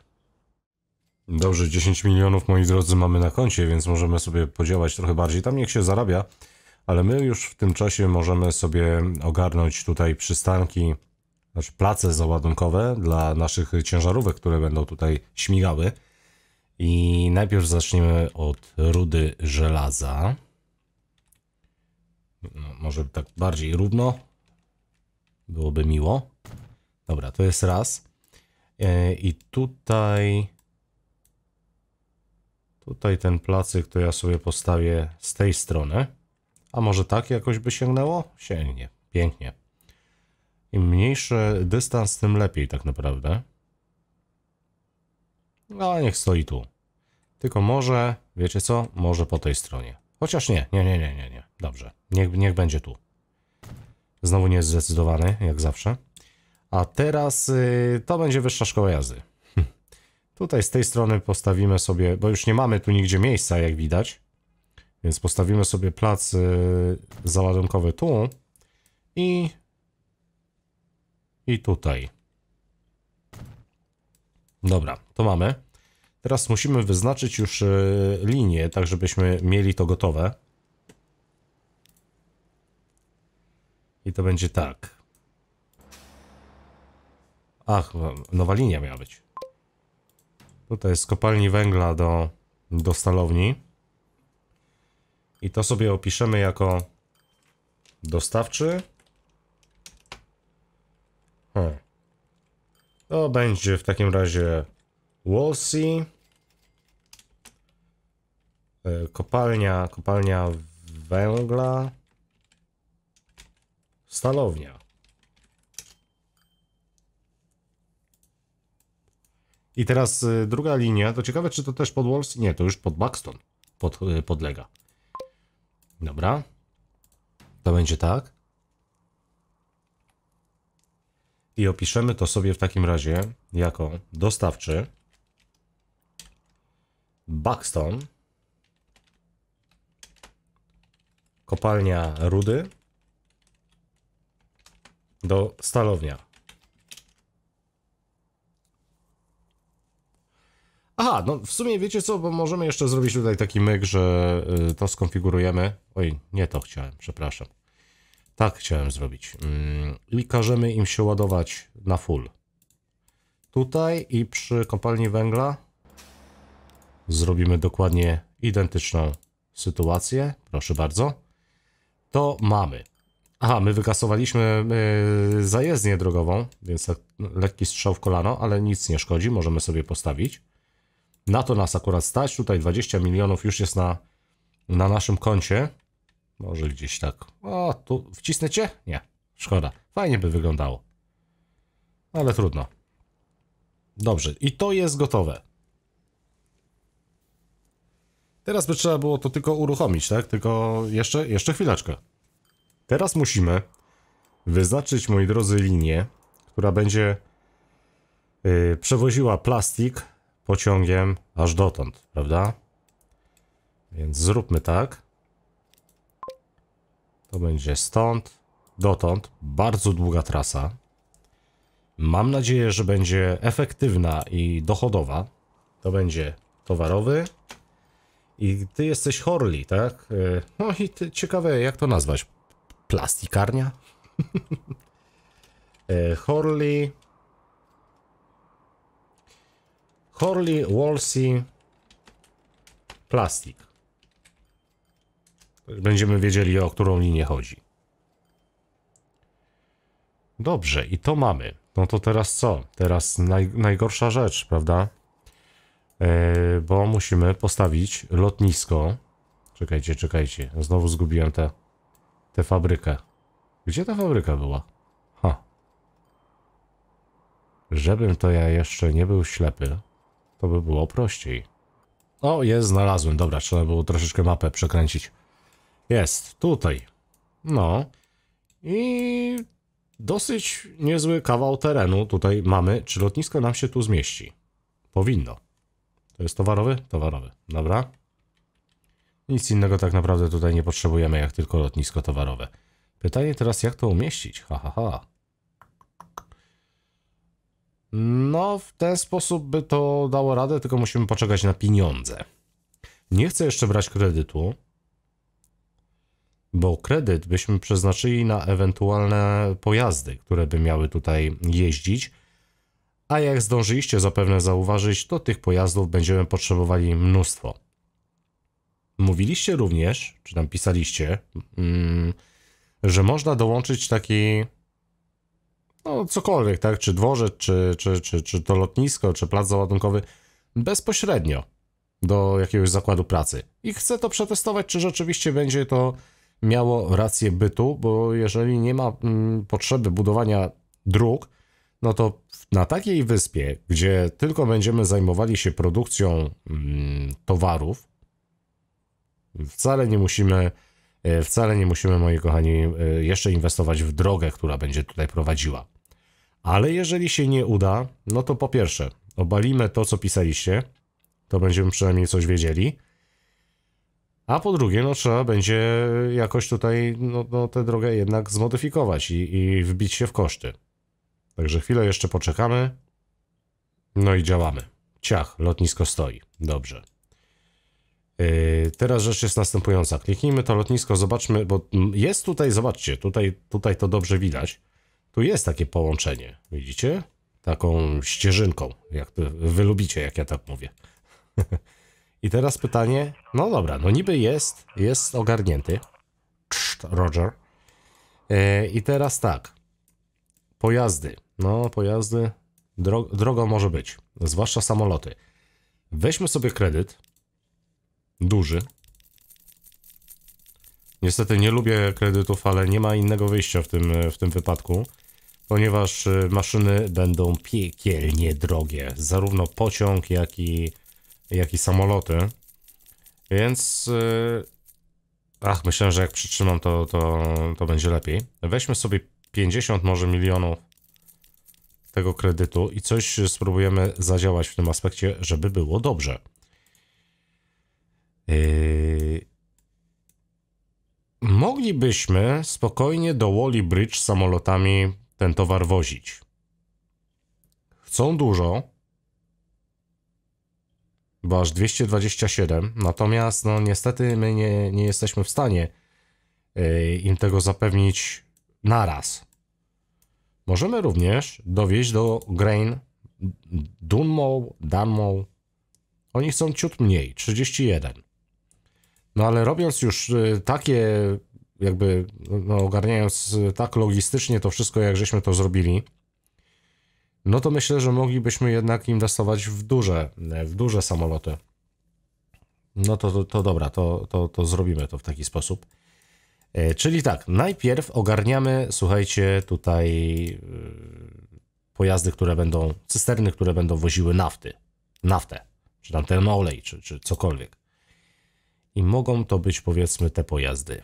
Dobrze, 10 milionów, moi drodzy, mamy na koncie, więc możemy sobie podziałać trochę bardziej. Tam niech się zarabia ale my już w tym czasie możemy sobie ogarnąć tutaj przystanki, znaczy place załadunkowe dla naszych ciężarówek, które będą tutaj śmigały. I najpierw zaczniemy od rudy żelaza. No, może tak bardziej równo. Byłoby miło. Dobra, to jest raz. E, I tutaj... Tutaj ten placyk to ja sobie postawię z tej strony. A może tak jakoś by sięgnęło? Sięgnie. Pięknie. Im mniejszy dystans, tym lepiej tak naprawdę. No, niech stoi tu. Tylko może, wiecie co? Może po tej stronie. Chociaż nie, nie, nie, nie, nie, nie. Dobrze. Niech, niech będzie tu. Znowu nie jest zdecydowany, jak zawsze. A teraz y, to będzie wyższa szkoła jazdy. Tutaj z tej strony postawimy sobie, bo już nie mamy tu nigdzie miejsca, jak widać. Więc postawimy sobie plac y, załadunkowy tu i, i tutaj. Dobra, to mamy. Teraz musimy wyznaczyć już y, linię, tak żebyśmy mieli to gotowe. I to będzie tak. Ach, no, nowa linia miała być. Tutaj z kopalni węgla do, do stalowni. I to sobie opiszemy jako dostawczy. Hmm. To będzie w takim razie Wolsey. Kopalnia, kopalnia węgla. Stalownia. I teraz e, druga linia. To ciekawe, czy to też pod Wolsey? Nie, to już pod Buxton pod, e, podlega. Dobra. To będzie tak. I opiszemy to sobie w takim razie jako dostawczy Buxton kopalnia rudy do stalownia. Aha, no w sumie wiecie co, bo możemy jeszcze zrobić tutaj taki myk, że y, to skonfigurujemy. Oj, nie to chciałem, przepraszam. Tak chciałem zrobić. Mm, I każemy im się ładować na full. Tutaj i przy kopalni węgla zrobimy dokładnie identyczną sytuację. Proszę bardzo. To mamy. Aha, my wykasowaliśmy y, zajezdnię drogową, więc lekki strzał w kolano, ale nic nie szkodzi, możemy sobie postawić. Na to nas akurat stać. Tutaj 20 milionów już jest na, na naszym koncie. Może gdzieś tak. O, tu wcisnę cię? Nie. Szkoda. Fajnie by wyglądało. Ale trudno. Dobrze. I to jest gotowe. Teraz by trzeba było to tylko uruchomić, tak? Tylko jeszcze, jeszcze chwileczkę. Teraz musimy wyznaczyć, moi drodzy, linię, która będzie yy, przewoziła plastik pociągiem aż dotąd, prawda? Więc zróbmy tak. To będzie stąd dotąd. Bardzo długa trasa. Mam nadzieję, że będzie efektywna i dochodowa. To będzie towarowy. I ty jesteś Horli, tak? Y, no i ty, ciekawe, jak to nazwać? Plastikarnia? Y, Horli Horley, Wolsey, plastik. Będziemy wiedzieli, o którą linię chodzi. Dobrze, i to mamy. No to teraz co? Teraz naj, najgorsza rzecz, prawda? Yy, bo musimy postawić lotnisko. Czekajcie, czekajcie. Znowu zgubiłem tę te, te fabrykę. Gdzie ta fabryka była? Ha. Żebym to ja jeszcze nie był ślepy. To by było prościej. O, jest, znalazłem. Dobra, trzeba było troszeczkę mapę przekręcić. Jest, tutaj. No. I dosyć niezły kawał terenu tutaj mamy. Czy lotnisko nam się tu zmieści? Powinno. To jest towarowy? Towarowy. Dobra. Nic innego tak naprawdę tutaj nie potrzebujemy, jak tylko lotnisko towarowe. Pytanie teraz, jak to umieścić? Ha, ha, ha. No, w ten sposób by to dało radę, tylko musimy poczekać na pieniądze. Nie chcę jeszcze brać kredytu, bo kredyt byśmy przeznaczyli na ewentualne pojazdy, które by miały tutaj jeździć. A jak zdążyliście zapewne zauważyć, to tych pojazdów będziemy potrzebowali mnóstwo. Mówiliście również, czy tam pisaliście, mm, że można dołączyć taki no cokolwiek, tak, czy dworzec, czy, czy, czy, czy to lotnisko, czy plac załadunkowy, bezpośrednio do jakiegoś zakładu pracy. I chcę to przetestować, czy rzeczywiście będzie to miało rację bytu, bo jeżeli nie ma mm, potrzeby budowania dróg, no to na takiej wyspie, gdzie tylko będziemy zajmowali się produkcją mm, towarów, wcale nie musimy E, wcale nie musimy, moi kochani, e, jeszcze inwestować w drogę, która będzie tutaj prowadziła. Ale jeżeli się nie uda, no to po pierwsze, obalimy to, co pisaliście, to będziemy przynajmniej coś wiedzieli. A po drugie, no trzeba będzie jakoś tutaj no, no, tę drogę jednak zmodyfikować i, i wbić się w koszty. Także chwilę jeszcze poczekamy. No i działamy. Ciach, lotnisko stoi. Dobrze. Yy, teraz rzecz jest następująca. Kliknijmy to lotnisko, zobaczmy, bo jest tutaj, zobaczcie, tutaj, tutaj to dobrze widać. Tu jest takie połączenie, widzicie? Taką ścieżynką, jak wy lubicie, jak ja tak mówię. I teraz pytanie, no dobra, no niby jest, jest ogarnięty. Czt, Roger. Yy, I teraz tak. Pojazdy. No, pojazdy. Drog drogo może być. Zwłaszcza samoloty. Weźmy sobie kredyt duży. Niestety nie lubię kredytów, ale nie ma innego wyjścia w tym, w tym wypadku, ponieważ y, maszyny będą piekielnie drogie. Zarówno pociąg, jak i, jak i samoloty. Więc... Y, ach, myślę, że jak przytrzymam to, to, to będzie lepiej. Weźmy sobie 50 może milionów tego kredytu i coś spróbujemy zadziałać w tym aspekcie, żeby było dobrze. Yy, moglibyśmy spokojnie do Wally Bridge samolotami ten towar wozić. Chcą dużo, bo aż 227, natomiast no niestety my nie, nie jesteśmy w stanie yy, im tego zapewnić naraz. Możemy również dowieść do Grain Dunmo, Dunmo. Oni chcą ciut mniej, 31. No ale robiąc już y, takie, jakby no, no ogarniając y, tak logistycznie to wszystko, jak żeśmy to zrobili, no to myślę, że moglibyśmy jednak inwestować w duże, y, w duże samoloty. No to, to, to dobra, to, to, to zrobimy to w taki sposób. Czyli tak, najpierw ogarniamy, słuchajcie, tutaj pojazdy, które będą, cysterny, które będą woziły nafty, naftę, czy tam ten olej, czy, czy cokolwiek i mogą to być powiedzmy te pojazdy.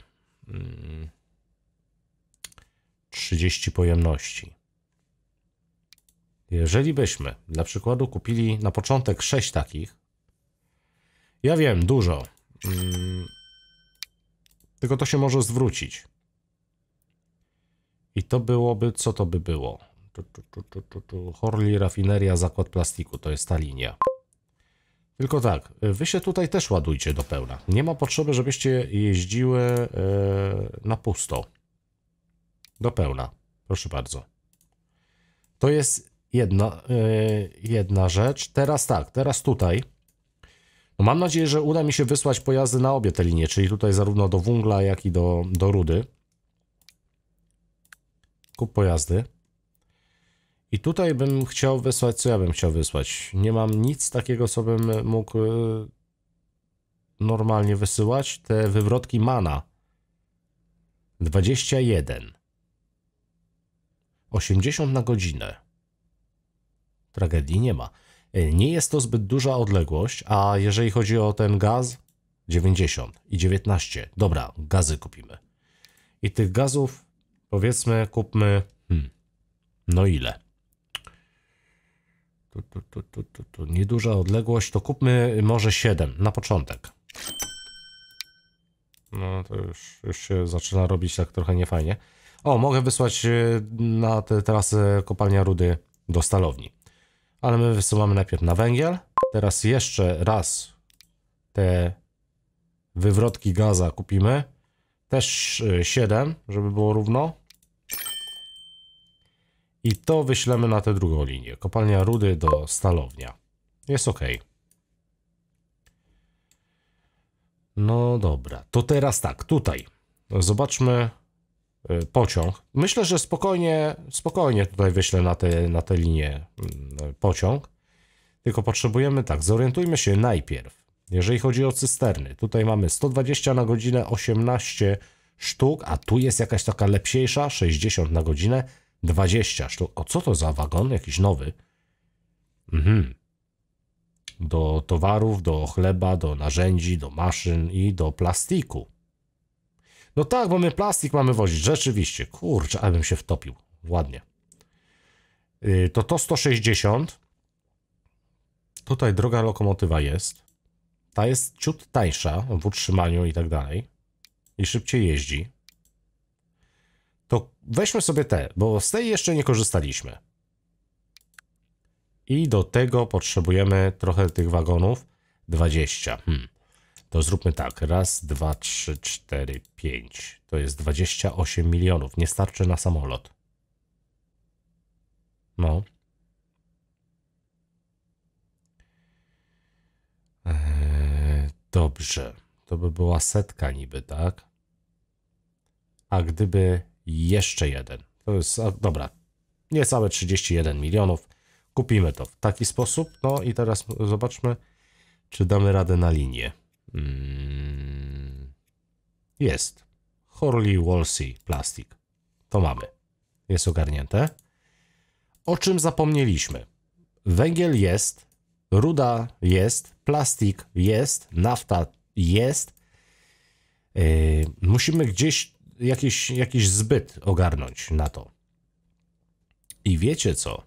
30 mm. pojemności. Jeżeli byśmy dla przykładu kupili na początek 6 takich, ja wiem, dużo, mm, tylko to się może zwrócić. I to byłoby, co to by było? Horley Horli, rafineria, zakład plastiku, to jest ta linia. Tylko tak, wy się tutaj też ładujcie do pełna. Nie ma potrzeby, żebyście jeździły e, na pusto. Do pełna. Proszę bardzo. To jest jedna, e, jedna rzecz. Teraz tak, teraz tutaj. No mam nadzieję, że uda mi się wysłać pojazdy na obie te linie, czyli tutaj zarówno do Wungla, jak i do, do Rudy. Kup pojazdy. I tutaj bym chciał wysłać, co ja bym chciał wysłać. Nie mam nic takiego, co bym mógł y, normalnie wysyłać. Te wywrotki mana. 21. 80 na godzinę. Tragedii nie ma. Y, nie jest to zbyt duża odległość, a jeżeli chodzi o ten gaz, 90 i 19. Dobra, gazy kupimy. I tych gazów, powiedzmy, kupmy... Hmm, no ile? Tu, tu, tu, tu, tu, tu. Nieduża odległość, to kupmy może 7 na początek. No to już, już się zaczyna robić tak trochę niefajnie. O, mogę wysłać e, na tę trasę kopalnia rudy do stalowni. Ale my wysyłamy najpierw na węgiel. Teraz jeszcze raz te wywrotki gaza kupimy. Też 7, e, żeby było równo i to wyślemy na tę drugą linię. Kopalnia rudy do stalownia. Jest ok. No dobra, to teraz tak, tutaj zobaczmy y, pociąg. Myślę, że spokojnie, spokojnie tutaj wyślę na tę na linię mm, pociąg. Tylko potrzebujemy tak, zorientujmy się najpierw. Jeżeli chodzi o cysterny, tutaj mamy 120 na godzinę 18 sztuk, a tu jest jakaś taka lepsiejsza, 60 na godzinę 20 sztuk. O co to za wagon? Jakiś nowy. Mhm. Do towarów, do chleba, do narzędzi, do maszyn i do plastiku. No tak, bo my plastik mamy wozić. Rzeczywiście. Kurczę, abym się wtopił. Ładnie. Y, to to 160. Tutaj droga lokomotywa jest. Ta jest ciut tańsza w utrzymaniu i tak dalej. I szybciej jeździ to weźmy sobie te, bo z tej jeszcze nie korzystaliśmy. I do tego potrzebujemy trochę tych wagonów. 20. Hmm. To zróbmy tak. Raz, dwa, trzy, cztery, pięć. To jest 28 milionów. Nie starczy na samolot. No. Eee, dobrze. To by była setka niby, tak? A gdyby jeszcze jeden. To jest, dobra, niecałe 31 milionów. Kupimy to w taki sposób. No i teraz zobaczmy, czy damy radę na linię. Mm, jest. Horley Wolsey plastik. To mamy. Jest ogarnięte. O czym zapomnieliśmy? Węgiel jest, ruda jest, plastik jest, nafta jest. Yy, musimy gdzieś jakiś, jakiś zbyt ogarnąć na to. I wiecie co?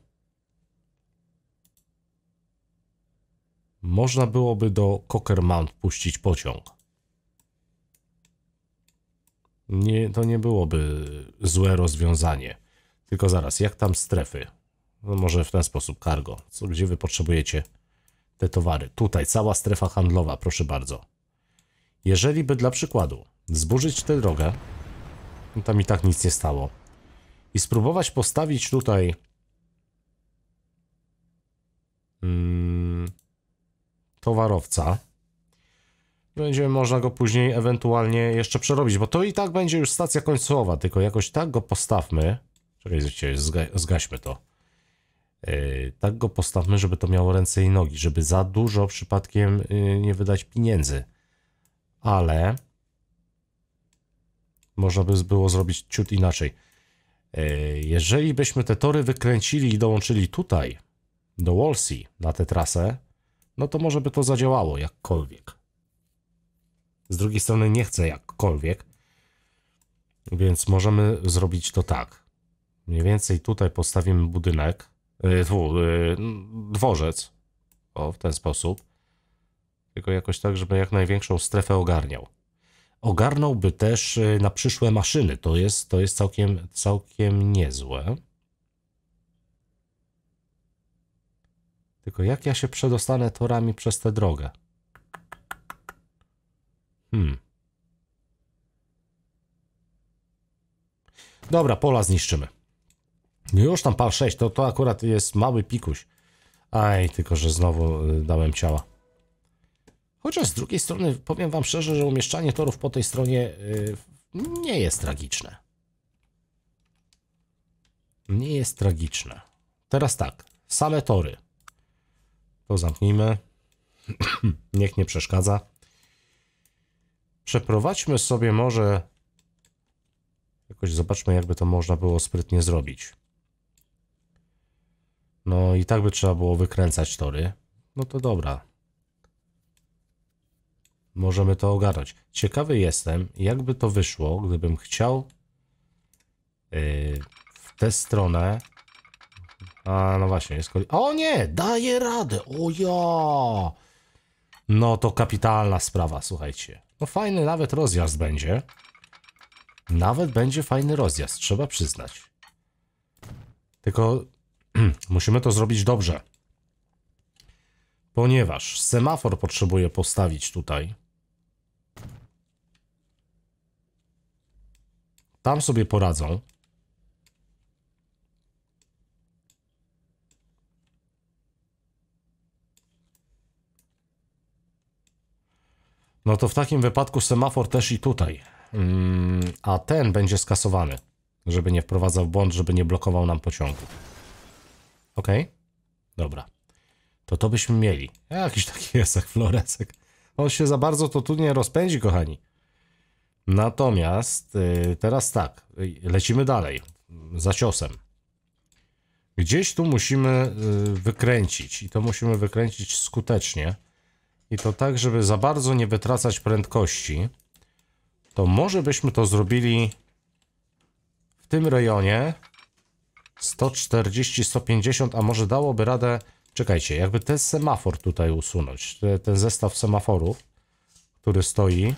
Można byłoby do Cocker Mount puścić pociąg. Nie, to nie byłoby złe rozwiązanie. Tylko zaraz, jak tam strefy? No może w ten sposób, cargo. Co, gdzie wy potrzebujecie te towary? Tutaj, cała strefa handlowa, proszę bardzo. Jeżeli by dla przykładu zburzyć tę drogę, no tam i tak nic nie stało. I spróbować postawić tutaj... Mm, towarowca. Będzie można go później ewentualnie jeszcze przerobić, bo to i tak będzie już stacja końcowa, tylko jakoś tak go postawmy. Czekaj, zga zgaśmy to. Yy, tak go postawmy, żeby to miało ręce i nogi, żeby za dużo przypadkiem yy, nie wydać pieniędzy. Ale można by było zrobić ciut inaczej. E, jeżeli byśmy te tory wykręcili i dołączyli tutaj, do Wolsey, na tę trasę, no to może by to zadziałało jakkolwiek. Z drugiej strony nie chcę jakkolwiek, więc możemy zrobić to tak. Mniej więcej tutaj postawimy budynek, e, e, dworzec, o, w ten sposób. Tylko jakoś tak, żeby jak największą strefę ogarniał ogarnąłby też y, na przyszłe maszyny. To jest, to jest całkiem, całkiem niezłe. Tylko jak ja się przedostanę torami przez tę drogę? Hmm. Dobra, pola zniszczymy. Już tam pal 6, to, to akurat jest mały pikuś. Aj, tylko że znowu y, dałem ciała. Chociaż z drugiej strony powiem Wam szczerze, że umieszczanie torów po tej stronie y, nie jest tragiczne. Nie jest tragiczne. Teraz tak, same tory. To zamknijmy. Niech nie przeszkadza. Przeprowadźmy sobie może... Jakoś zobaczmy, jakby to można było sprytnie zrobić. No i tak by trzeba było wykręcać tory. No to dobra, możemy to ogarnąć. Ciekawy jestem, jakby to wyszło, gdybym chciał y, w tę stronę. A no właśnie, jest kolizja. O nie, daje radę. O ja. No to kapitalna sprawa, słuchajcie. No fajny nawet rozjazd będzie. Nawet będzie fajny rozjazd, trzeba przyznać. Tylko musimy to zrobić dobrze. Ponieważ semafor potrzebuję postawić tutaj. Tam sobie poradzą. No to w takim wypadku semafor też i tutaj. Mm, a ten będzie skasowany, żeby nie wprowadzał błąd, żeby nie blokował nam pociągu. Ok? Dobra. To to byśmy mieli. Jakiś taki jest jak Floresek. On się za bardzo to tu nie rozpędzi, kochani. Natomiast y, teraz tak, y, lecimy dalej, za ciosem. Gdzieś tu musimy y, wykręcić i to musimy wykręcić skutecznie. I to tak, żeby za bardzo nie wytracać prędkości. To może byśmy to zrobili w tym rejonie 140, 150, a może dałoby radę... Czekajcie, jakby ten semafor tutaj usunąć, ten zestaw semaforów, który stoi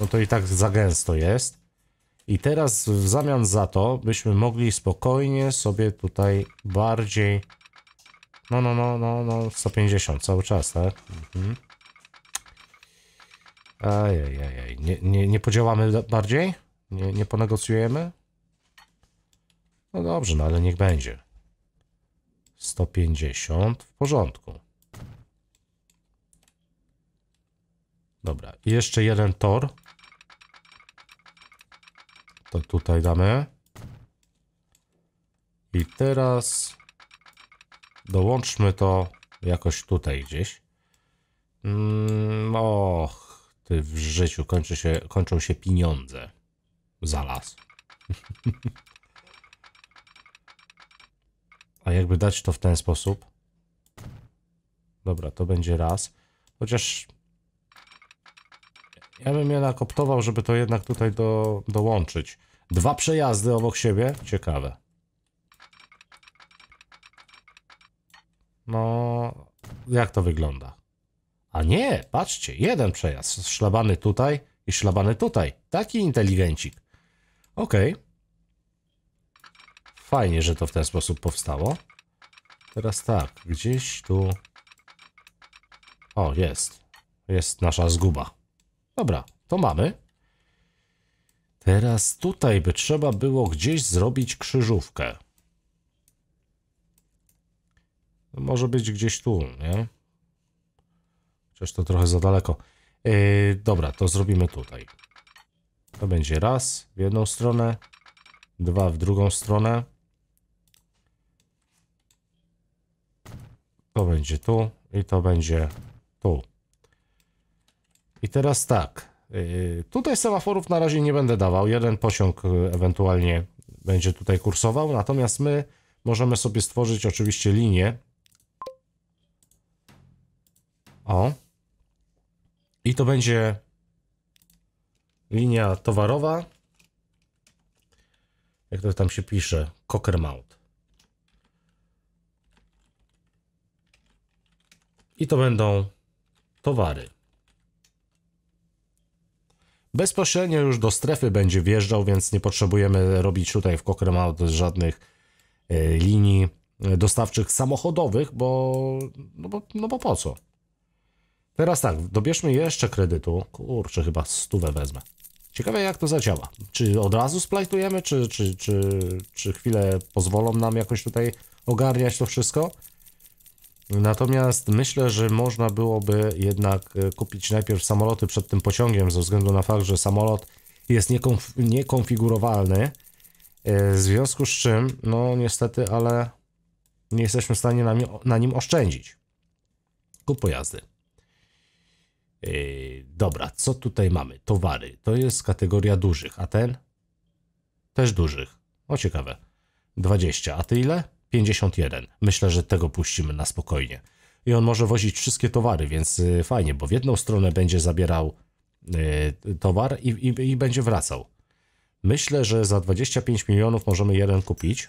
no to i tak za gęsto jest. I teraz w zamian za to byśmy mogli spokojnie sobie tutaj bardziej... No, no, no, no, no, 150 cały czas, tak? Mhm. Ajajajaj. Nie, nie, nie podziałamy bardziej? Nie, nie ponegocjujemy? No dobrze, no ale niech będzie. 150 w porządku. Dobra, i jeszcze jeden tor. To tutaj damy. I teraz dołączmy to jakoś tutaj gdzieś. Mm, och, ty w życiu kończy się, kończą się pieniądze za las. A jakby dać to w ten sposób? Dobra, to będzie raz. Chociaż ja bym je nakoptował, żeby to jednak tutaj do, dołączyć. Dwa przejazdy obok siebie? Ciekawe. No, jak to wygląda? A nie, patrzcie, jeden przejazd. Szlabany tutaj i szlabany tutaj. Taki inteligencik. Okej. Okay. Fajnie, że to w ten sposób powstało. Teraz tak, gdzieś tu... O, jest. Jest nasza zguba. Dobra, to mamy. Teraz tutaj by trzeba było gdzieś zrobić krzyżówkę. Może być gdzieś tu, nie? Chociaż to trochę za daleko. Yy, dobra, to zrobimy tutaj. To będzie raz w jedną stronę, dwa w drugą stronę. To będzie tu i to będzie tu. I teraz tak, y, tutaj semaforów na razie nie będę dawał, jeden pociąg y, ewentualnie będzie tutaj kursował, natomiast my możemy sobie stworzyć oczywiście linię. O. I to będzie linia towarowa. Jak to tam się pisze? Cocker Mount. I to będą towary. Bezpośrednio już do strefy będzie wjeżdżał, więc nie potrzebujemy robić tutaj w Cochrane żadnych e, linii e, dostawczych samochodowych, bo no, bo no bo po co? Teraz tak, dobierzmy jeszcze kredytu. Kurczę, chyba stówę wezmę. Ciekawe jak to zadziała. Czy od razu splajtujemy, czy, czy, czy, czy chwilę pozwolą nam jakoś tutaj ogarniać to wszystko? Natomiast myślę, że można byłoby jednak e, kupić najpierw samoloty przed tym pociągiem, ze względu na fakt, że samolot jest niekonf niekonfigurowalny. E, w związku z czym, no niestety, ale nie jesteśmy w stanie na, na nim oszczędzić. Kup pojazdy. Yy, dobra, co tutaj mamy? Towary. To jest kategoria dużych, a ten? Też dużych. O ciekawe. 20. A ty ile? 51. Myślę, że tego puścimy na spokojnie. I on może wozić wszystkie towary, więc y, fajnie, bo w jedną stronę będzie zabierał y, towar i, i, i będzie wracał. Myślę, że za 25 milionów możemy jeden kupić.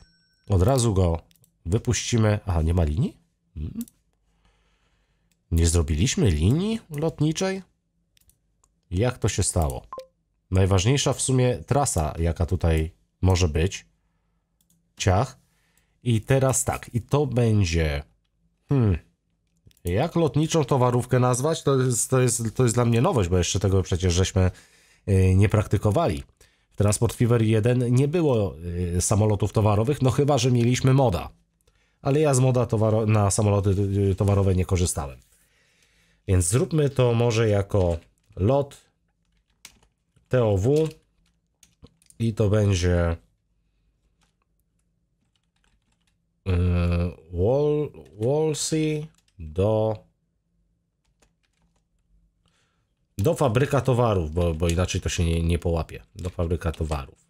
Od razu go wypuścimy. Aha, nie ma linii? Hmm. Nie zrobiliśmy linii lotniczej? Jak to się stało? Najważniejsza w sumie trasa, jaka tutaj może być. Ciach. I teraz tak, i to będzie... Hmm. Jak lotniczą towarówkę nazwać? To jest, to, jest, to jest dla mnie nowość, bo jeszcze tego przecież żeśmy y, nie praktykowali. W Transport Fever 1 nie było y, samolotów towarowych, no chyba, że mieliśmy moda. Ale ja z moda towaro- na samoloty y, towarowe nie korzystałem. Więc zróbmy to może jako lot TOW i to będzie Y, Wall, Wolsey do do fabryka towarów, bo, bo inaczej to się nie, nie połapie. Do fabryka towarów.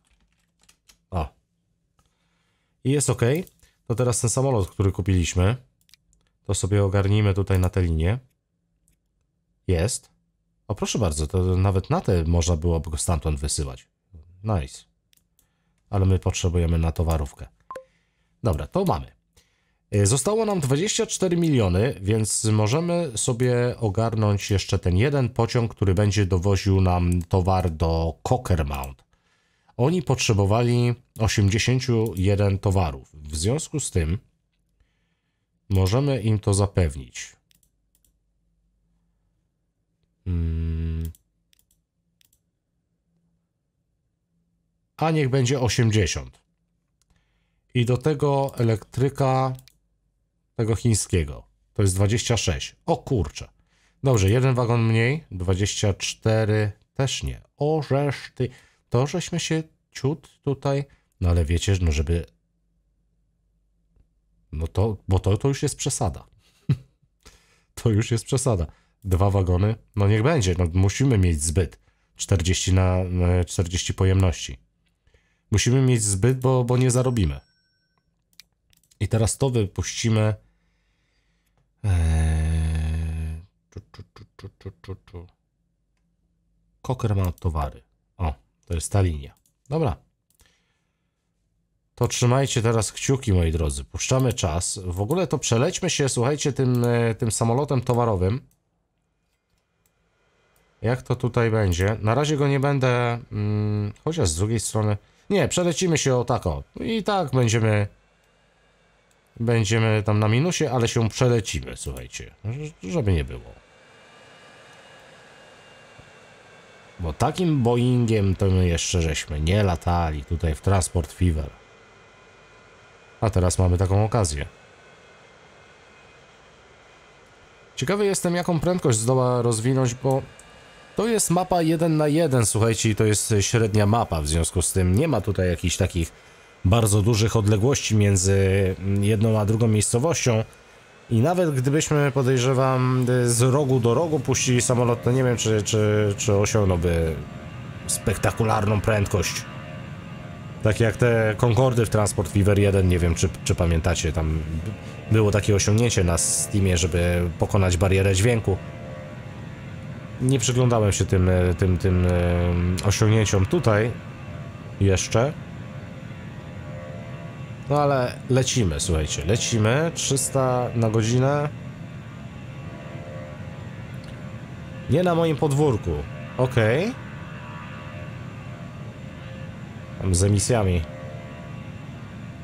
O. I jest ok. To teraz ten samolot, który kupiliśmy, to sobie ogarnijmy tutaj na tę linię. Jest. O proszę bardzo, to nawet na te można byłoby go stamtąd wysyłać. Nice. Ale my potrzebujemy na towarówkę. Dobra, to mamy. Y, zostało nam 24 miliony, więc możemy sobie ogarnąć jeszcze ten jeden pociąg, który będzie dowoził nam towar do Cockermount. Oni potrzebowali 81 towarów. W związku z tym możemy im to zapewnić. Hmm. A niech będzie 80 i do tego elektryka tego chińskiego. To jest 26. O kurczę. Dobrze, jeden wagon mniej, 24 też nie. O reszty. To żeśmy się ciut tutaj, no ale wiecie, no żeby... No to, bo to, to już jest przesada. to już jest przesada. Dwa wagony, no niech będzie, no musimy mieć zbyt. 40 na 40 e, pojemności. Musimy mieć zbyt, bo, bo nie zarobimy. I teraz to wypuścimy. Eee... Tu, tu, tu, Koker ma towary. O, to jest ta linia. Dobra. To trzymajcie teraz kciuki, moi drodzy. Puszczamy czas. W ogóle to przelećmy się, słuchajcie, tym, e, tym samolotem towarowym. Jak to tutaj będzie? Na razie go nie będę... Hmm, chociaż z drugiej strony... Nie, przelecimy się o tako. I tak będziemy Będziemy tam na minusie, ale się przelecimy, słuchajcie, żeby nie było. Bo takim Boeingiem to my jeszcze żeśmy nie latali tutaj w Transport Fever. A teraz mamy taką okazję. Ciekawy jestem, jaką prędkość zdoła rozwinąć, bo to jest mapa 1 na 1, słuchajcie, to jest średnia mapa, w związku z tym nie ma tutaj jakichś takich bardzo dużych odległości między mm, jedną a drugą miejscowością. I nawet gdybyśmy, podejrzewam, y, z rogu do rogu puścili samolot, to nie wiem, czy, czy, czy osiągnąłby spektakularną prędkość. Tak jak te Concordy w Transport Fever 1, nie wiem, czy, czy pamiętacie, tam było takie osiągnięcie na Steamie, żeby pokonać barierę dźwięku. Nie przyglądałem się tym, y, tym, tym y, osiągnięciom tutaj jeszcze. No ale lecimy, słuchajcie, lecimy, 300 na godzinę. Nie na moim podwórku, ok. Tam z emisjami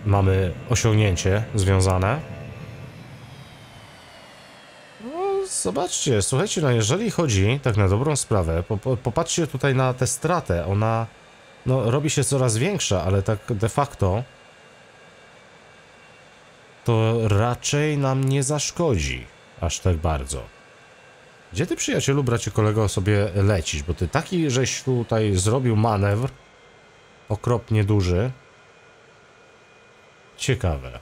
mamy osiągnięcie związane. No, zobaczcie, słuchajcie, no jeżeli chodzi, tak na dobrą sprawę, popatrzcie tutaj na tę stratę, ona no, robi się coraz większa, ale tak de facto to raczej nam nie zaszkodzi aż tak bardzo. Gdzie ty, przyjacielu, bracie kolego, sobie lecisz? Bo ty taki żeś tutaj zrobił manewr okropnie duży. Ciekawe.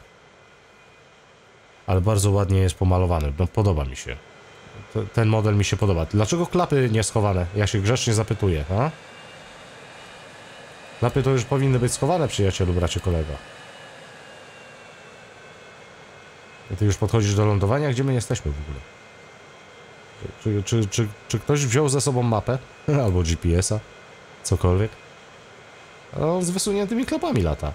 Ale bardzo ładnie jest pomalowany. No, podoba mi się. T ten model mi się podoba. Dlaczego klapy nie schowane? Ja się grzecznie zapytuję, a? Klapy to już powinny być schowane, przyjacielu, bracie kolego. Ty już podchodzisz do lądowania, gdzie my jesteśmy w ogóle? Czy, czy, czy, czy ktoś wziął ze sobą mapę? Albo GPS-a? Cokolwiek? A no, on z wysuniętymi klapami lata.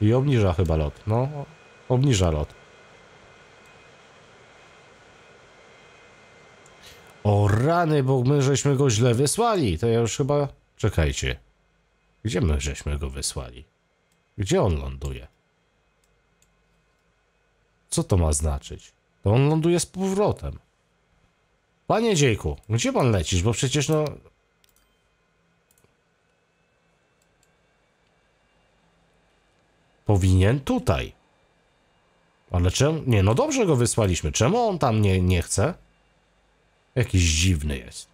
I obniża chyba lot. No, obniża lot. O rany, bo my żeśmy go źle wysłali. To ja już chyba... Czekajcie. Gdzie my żeśmy go wysłali? Gdzie on ląduje? Co to ma znaczyć? To on ląduje z powrotem. Panie Dziejku, gdzie pan lecisz? Bo przecież no... Powinien tutaj. Ale czemu? Nie, no dobrze go wysłaliśmy. Czemu on tam nie, nie chce? Jakiś dziwny jest.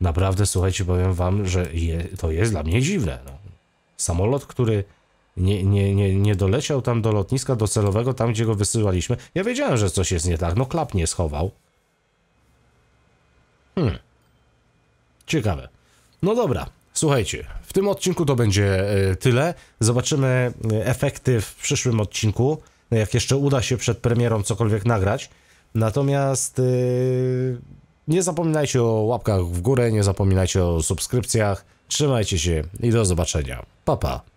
Naprawdę, słuchajcie, powiem wam, że je, to jest dla mnie dziwne. No. Samolot, który nie, nie, nie, nie doleciał tam do lotniska docelowego, tam gdzie go wysyłaliśmy. Ja wiedziałem, że coś jest nie tak. No klap nie schował. Hmm. Ciekawe. No dobra, słuchajcie, w tym odcinku to będzie e, tyle. Zobaczymy e, efekty w przyszłym odcinku, jak jeszcze uda się przed premierą cokolwiek nagrać. Natomiast yy, nie zapominajcie o łapkach w górę, nie zapominajcie o subskrypcjach. Trzymajcie się i do zobaczenia. Pa pa.